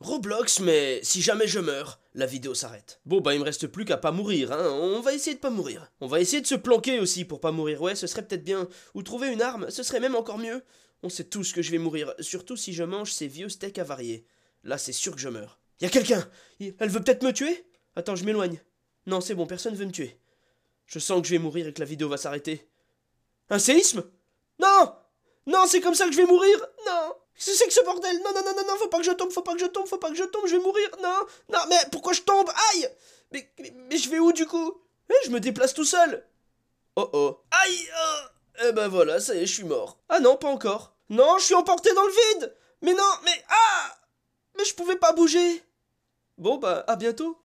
Roblox, mais si jamais je meurs, la vidéo s'arrête. Bon bah il me reste plus qu'à pas mourir, hein, on va essayer de pas mourir. On va essayer de se planquer aussi pour pas mourir, ouais, ce serait peut-être bien. Ou trouver une arme, ce serait même encore mieux. On sait tous que je vais mourir, surtout si je mange ces vieux steaks avariés. Là c'est sûr que je meurs. Y a quelqu'un Elle veut peut-être me tuer Attends, je m'éloigne. Non, c'est bon, personne veut me tuer. Je sens que je vais mourir et que la vidéo va s'arrêter. Un séisme Non Non, c'est comme ça que je vais mourir Non Qu'est-ce que c'est que ce bordel Non, non, non, non, non, faut pas que je tombe, faut pas que je tombe, faut pas que je tombe, je vais mourir, non, non, mais pourquoi je tombe Aïe mais, mais, je vais où du coup eh, Je me déplace tout seul Oh oh Aïe oh. Eh ben voilà, ça y est, je suis mort. Ah non, pas encore. Non, je suis emporté dans le vide Mais non, mais ah Mais je pouvais pas bouger Bon bah, à bientôt